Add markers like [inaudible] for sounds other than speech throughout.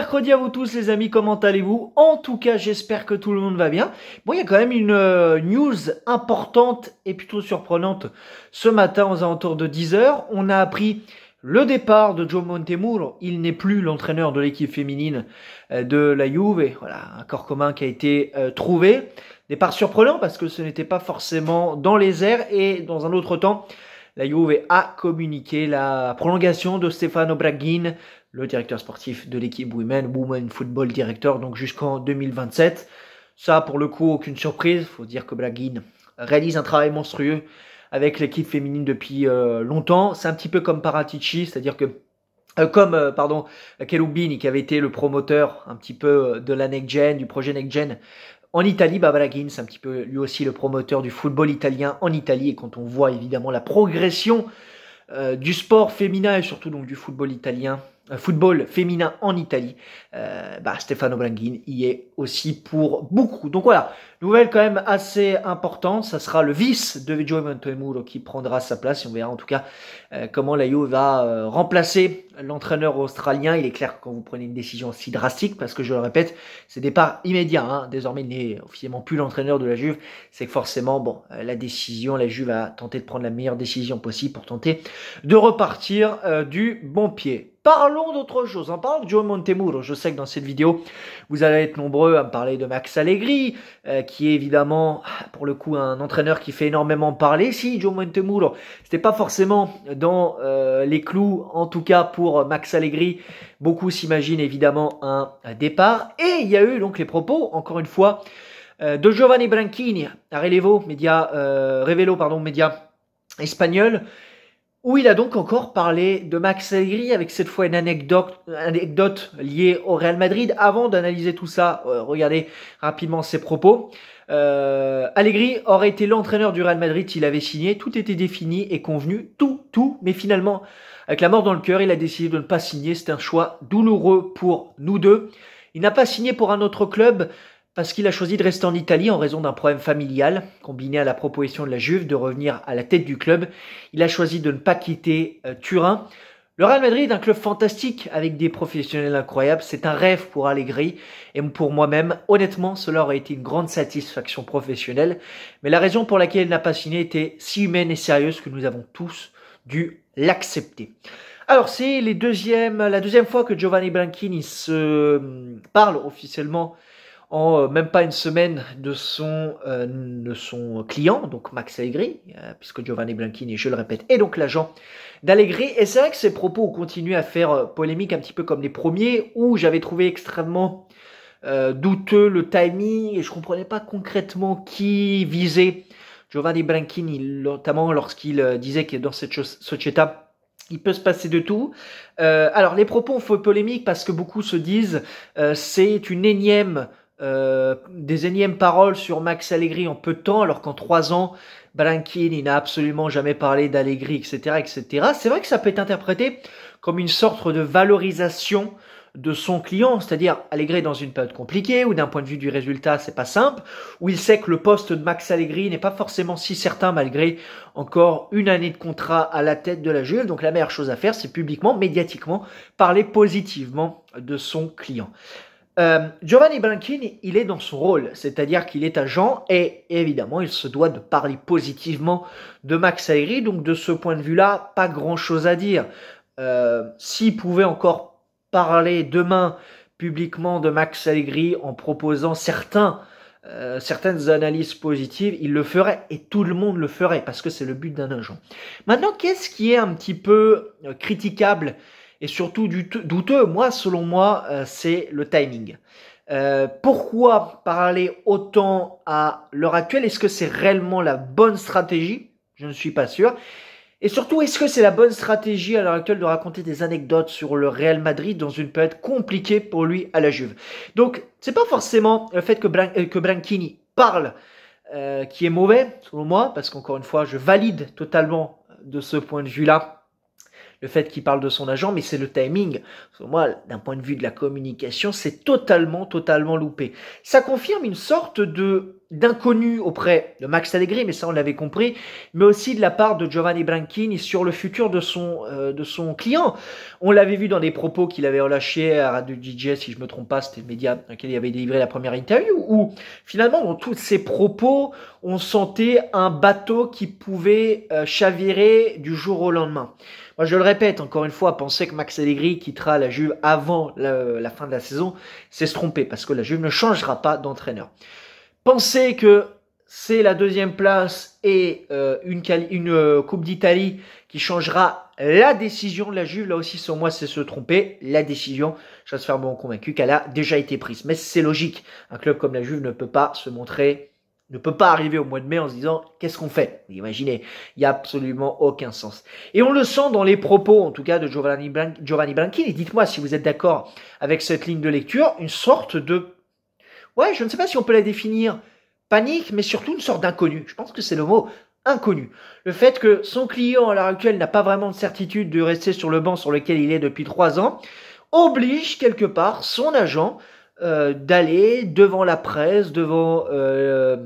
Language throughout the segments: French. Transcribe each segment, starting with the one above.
Mercredi à vous tous les amis, comment allez-vous En tout cas, j'espère que tout le monde va bien. Bon, il y a quand même une euh, news importante et plutôt surprenante ce matin aux alentours de 10h. On a appris le départ de Joe Montemuro. Il n'est plus l'entraîneur de l'équipe féminine euh, de la Juve. Voilà, un corps commun qui a été euh, trouvé. Départ surprenant parce que ce n'était pas forcément dans les airs et dans un autre temps. La Juve a communiqué la prolongation de Stefano Braguin le directeur sportif de l'équipe Women, Women Football Director, donc jusqu'en 2027. Ça, pour le coup, aucune surprise. Faut dire que Blaguine réalise un travail monstrueux avec l'équipe féminine depuis euh, longtemps. C'est un petit peu comme Paratici, c'est-à-dire que euh, comme euh, pardon Kelubini qui avait été le promoteur un petit peu de la next gen, du projet next gen en Italie, Babalagin, c'est un petit peu lui aussi le promoteur du football italien en Italie. Et quand on voit évidemment la progression du sport féminin et surtout donc du football italien euh, football féminin en Italie, euh, bah, Stefano Blanguin y est aussi pour beaucoup. Donc voilà, nouvelle quand même assez importante. Ça sera le vice de Joe Montemuro qui prendra sa place. Et on verra en tout cas euh, comment la va remplacer l'entraîneur australien, il est clair que quand vous prenez une décision si drastique, parce que je le répète, c'est départ immédiat. Hein, désormais, il n'est officiellement plus l'entraîneur de la Juve. C'est que forcément, bon, euh, la décision, la Juve a tenté de prendre la meilleure décision possible pour tenter de repartir euh, du bon pied. Parlons d'autre chose. on hein. parle de Joe Montemuro, je sais que dans cette vidéo, vous allez être nombreux à me parler de Max Allegri, euh, qui est évidemment, pour le coup, un entraîneur qui fait énormément parler. Si Joe Montemuro, c'était pas forcément dans les clous, en tout cas pour pour Max Allegri. Beaucoup s'imaginent évidemment un départ. Et il y a eu donc les propos, encore une fois, euh, de Giovanni Branchini à Relevo, média, euh, Revelo, pardon, média espagnol, où il a donc encore parlé de Max Allegri avec cette fois une anecdote, anecdote liée au Real Madrid. Avant d'analyser tout ça, euh, regardez rapidement ses propos. Euh, Allegri aurait été l'entraîneur du Real Madrid s'il avait signé. Tout était défini et convenu, tout, tout. Mais finalement, avec la mort dans le cœur, il a décidé de ne pas signer. C'est un choix douloureux pour nous deux. Il n'a pas signé pour un autre club parce qu'il a choisi de rester en Italie en raison d'un problème familial, combiné à la proposition de la Juve de revenir à la tête du club. Il a choisi de ne pas quitter euh, Turin. Le Real Madrid est un club fantastique avec des professionnels incroyables. C'est un rêve pour Allegri et pour moi-même. Honnêtement, cela aurait été une grande satisfaction professionnelle. Mais la raison pour laquelle il n'a pas signé était si humaine et sérieuse que nous avons tous dû l'accepter. Alors, c'est la deuxième fois que Giovanni Blanchini se euh, parle officiellement euh, même pas une semaine de son, euh, de son client, donc Max Allegri, euh, puisque Giovanni Blanchini, je le répète, est donc l'agent d'Allegri. Et c'est vrai que ses propos ont continué à faire polémique un petit peu comme les premiers, où j'avais trouvé extrêmement douteux le timing, et je comprenais pas concrètement qui visait Giovanni Blanchini, notamment lorsqu'il disait que dans cette société, il peut se passer de tout. alors les propos ont fait polémique parce que beaucoup se disent c'est une énième euh, des énièmes paroles sur Max Allegri en peu de temps, alors qu'en trois ans, Balankin, n'a absolument jamais parlé d'Allegri, etc., etc. C'est vrai que ça peut être interprété comme une sorte de valorisation de son client, c'est-à-dire Allegri dans une période compliquée ou d'un point de vue du résultat, c'est pas simple, où il sait que le poste de Max Allegri n'est pas forcément si certain malgré encore une année de contrat à la tête de la Juve. Donc la meilleure chose à faire, c'est publiquement, médiatiquement, parler positivement de son client. Euh, Giovanni Blanchini, il est dans son rôle, c'est-à-dire qu'il est agent et évidemment il se doit de parler positivement de Max Aigri, donc de ce point de vue-là, pas grand-chose à dire. Euh, s'il pouvait encore parler demain publiquement de Max Aigri en proposant certains, euh, certaines analyses positives, il le ferait et tout le monde le ferait parce que c'est le but d'un agent. Maintenant, qu'est-ce qui est un petit peu critiquable et surtout douteux, moi, selon moi, euh, c'est le timing. Euh, pourquoi parler autant à l'heure actuelle Est-ce que c'est réellement la bonne stratégie Je ne suis pas sûr. Et surtout, est-ce que c'est la bonne stratégie à l'heure actuelle de raconter des anecdotes sur le Real Madrid dans une période compliquée pour lui à la Juve Donc, c'est pas forcément le fait que, euh, Branchini parle qui est mauvais, selon moi, parce qu'encore une fois, je valide totalement de ce point de vue-là le fait qu'il parle de son agent, mais c'est le timing. moi, d'un point de vue de la communication, c'est totalement, totalement loupé. Ça confirme une sorte de d'inconnu auprès de Max Allegri, mais ça on l'avait compris, mais aussi de la part de Giovanni Branchini sur le futur de son, euh, de son client. On l'avait vu dans des propos qu'il avait relâchés à Radio DJ, si je me trompe pas, c'était le média dans lequel il avait délivré la première interview, où finalement dans tous ces propos, on sentait un bateau qui pouvait euh, chavirer du jour au lendemain. Moi, je le répète, encore une fois, penser que Max Allegri quittera la Juve avant la fin de la saison, c'est se tromper parce que la Juve ne changera pas d'entraîneur. Pensez que c'est la deuxième place et euh, une, une euh, Coupe d'Italie qui changera la décision de la Juve. Là aussi, sur moi, c'est se tromper. La décision, je reste fermement convaincu qu'elle a déjà été prise. Mais c'est logique. Un club comme la Juve ne peut pas se montrer, ne peut pas arriver au mois de mai en se disant qu'est-ce qu'on fait Imaginez, il n'y a absolument aucun sens. Et on le sent dans les propos, en tout cas, de Giovanni, Blan Giovanni Dites-moi si vous êtes d'accord avec cette ligne de lecture, une sorte de ouais, je ne sais pas si on peut la définir panique, mais surtout une sorte d'inconnu. Je pense que c'est le mot inconnu. Le fait que son client à l'heure actuelle n'a pas vraiment de certitude de rester sur le banc sur lequel il est depuis trois ans, oblige quelque part son agent euh, d'aller devant la presse, devant euh,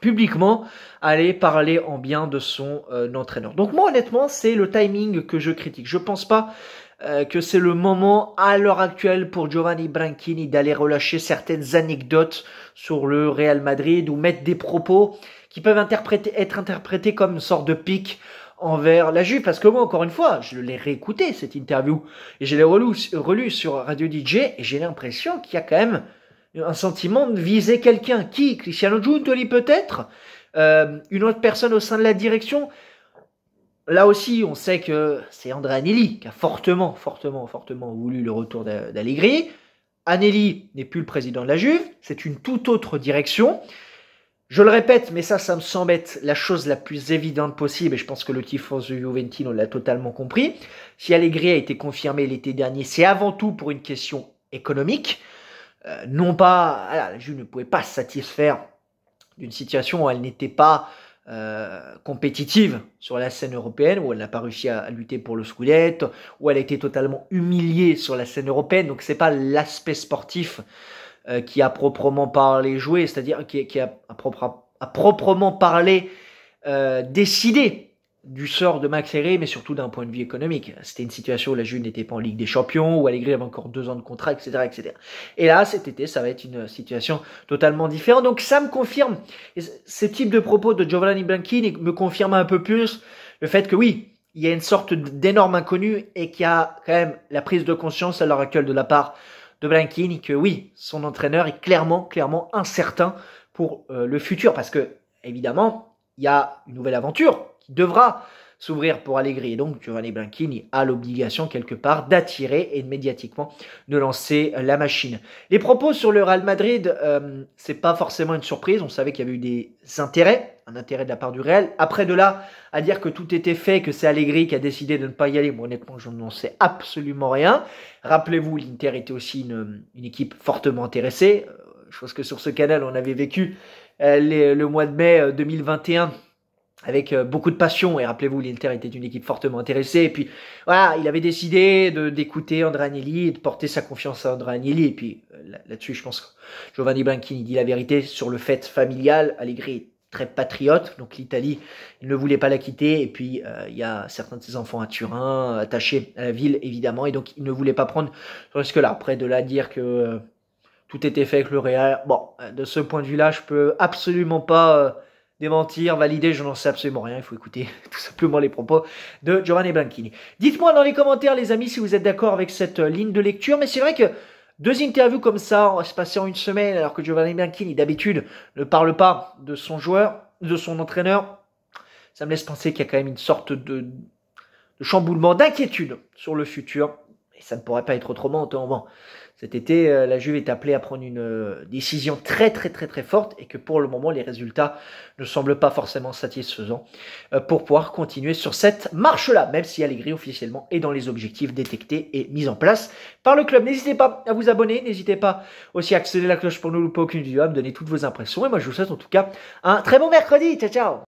publiquement, aller parler en bien de son euh, entraîneur. Donc moi honnêtement, c'est le timing que je critique. Je pense pas euh, que c'est le moment à l'heure actuelle pour Giovanni Branchini d'aller relâcher certaines anecdotes sur le Real Madrid ou mettre des propos qui peuvent interpréter, être interprétés comme une sorte de pique envers la Juve. Parce que moi, encore une fois, je l'ai réécouté, cette interview, et je l'ai relu, relu, sur Radio DJ, et j'ai l'impression qu'il y a quand même un sentiment de viser quelqu'un. Qui Cristiano Giuntoli peut-être euh, Une autre personne au sein de la direction Là aussi, on sait que c'est André Anelli qui a fortement, fortement, fortement voulu le retour d'Allegri. Anelli n'est plus le président de la Juve, c'est une toute autre direction. Je le répète, mais ça, ça me semble être la chose la plus évidente possible, et je pense que le de Juventino l'a totalement compris. Si Allegri a été confirmé l'été dernier, c'est avant tout pour une question économique. Euh, non pas, ah la Juve ne pouvait pas se satisfaire d'une situation où elle n'était pas euh, compétitive sur la scène européenne, où elle n'a pas réussi à, lutter pour le scoulette, où elle a été totalement humiliée sur la scène européenne. Donc c'est pas l'aspect sportif euh, qui a proprement parlé joué, c'est-à-dire qui, a proprement parlé euh, décidé du sort de Max Herré, mais surtout d'un point de vue économique. C'était une situation où la Juve n'était pas en Ligue des Champions, où Allegri avait encore deux ans de contrat, etc., etc. Et là, cet été, ça va être une situation totalement différente. Donc ça me confirme, ce type de propos de Giovanni Blanchini me confirme un peu plus le fait que oui, il y a une sorte d'énorme inconnu et qu'il y a quand même la prise de conscience à l'heure actuelle de la part de Blanchini que oui, son entraîneur est clairement, clairement incertain pour euh, le futur parce que, évidemment, il y a une nouvelle aventure devra s'ouvrir pour Allegri. Et donc Giovanni Blanchini a l'obligation quelque part d'attirer et médiatiquement de lancer la machine. Les propos sur le Real Madrid, euh, c'est pas forcément une surprise. On savait qu'il y avait eu des intérêts, un intérêt de la part du Real. Après de là à dire que tout était fait, que c'est Allegri qui a décidé de ne pas y aller, honnêtement je n'en sais absolument rien. Rappelez-vous, l'Inter était aussi une, équipe fortement intéressée. Euh, je pense que sur ce canal, on avait vécu euh, le mois de mai 2021 avec euh, beaucoup de passion. Et rappelez-vous, l'Inter était une équipe fortement intéressée. Et puis, voilà, il avait décidé d'écouter André Agnelli et de porter sa confiance à André Agnelli. Et puis, euh, là-dessus, je pense que Giovanni Blanchini dit la vérité sur le fait familial. Allegri est très patriote, donc l'Italie, il ne voulait pas la quitter. Et puis, euh, il y a certains de ses enfants à Turin, attachés à la ville, évidemment. Et donc, il ne voulait pas prendre ce risque-là. Après, de là dire que... tout était fait avec le Real. Bon, de ce point de vue-là, je peux absolument pas démentir, valider, je n'en sais absolument rien. Il faut écouter [laughs] tout simplement les propos de Giovanni Blanchini. Dites-moi dans les commentaires, les amis, si vous êtes d'accord avec cette euh, ligne de lecture. Mais c'est vrai que deux interviews comme ça, se passer en une semaine, alors que Giovanni Blanchini, d'habitude, ne parle pas de son joueur, de son entraîneur, ça me laisse penser qu'il y a quand même une sorte de, de chamboulement, d'inquiétude sur le futur. Et ça ne pourrait pas être autrement, autant cet été, euh, la Juve est appelée à prendre une euh, décision très très très très forte et que pour le moment, les résultats ne semblent pas forcément satisfaisants euh, pour pouvoir continuer sur cette marche-là, même si Allegri officiellement et dans les objectifs détectés et mis en place par le club. N'hésitez pas à vous abonner, n'hésitez pas aussi à à la cloche pour ne louper aucune vidéo, à me donner toutes vos impressions et moi je vous souhaite en tout cas un très bon mercredi. Ciao ciao